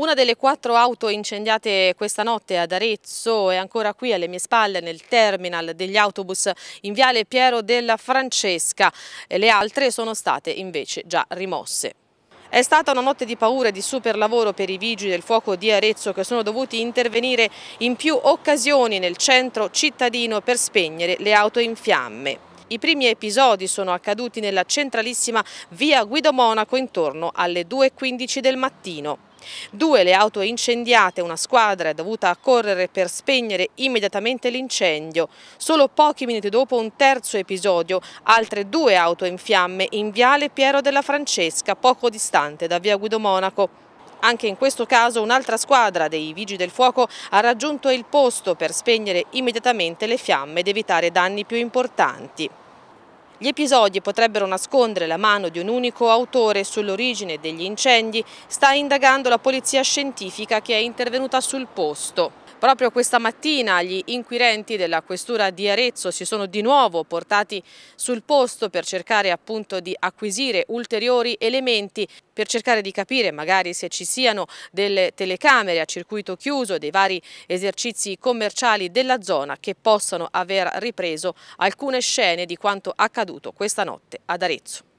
Una delle quattro auto incendiate questa notte ad Arezzo è ancora qui alle mie spalle nel terminal degli autobus in viale Piero della Francesca. Le altre sono state invece già rimosse. È stata una notte di paura e di super lavoro per i vigili del fuoco di Arezzo che sono dovuti intervenire in più occasioni nel centro cittadino per spegnere le auto in fiamme. I primi episodi sono accaduti nella centralissima via Guido Monaco intorno alle 2.15 del mattino. Due le auto incendiate, una squadra è dovuta accorrere per spegnere immediatamente l'incendio. Solo pochi minuti dopo un terzo episodio, altre due auto in fiamme in Viale Piero della Francesca, poco distante da Via Guido Monaco. Anche in questo caso un'altra squadra dei Vigili del Fuoco ha raggiunto il posto per spegnere immediatamente le fiamme ed evitare danni più importanti. Gli episodi potrebbero nascondere la mano di un unico autore sull'origine degli incendi, sta indagando la polizia scientifica che è intervenuta sul posto. Proprio questa mattina gli inquirenti della questura di Arezzo si sono di nuovo portati sul posto per cercare appunto di acquisire ulteriori elementi per cercare di capire magari se ci siano delle telecamere a circuito chiuso dei vari esercizi commerciali della zona che possano aver ripreso alcune scene di quanto accaduto accaduto questa notte ad Arezzo.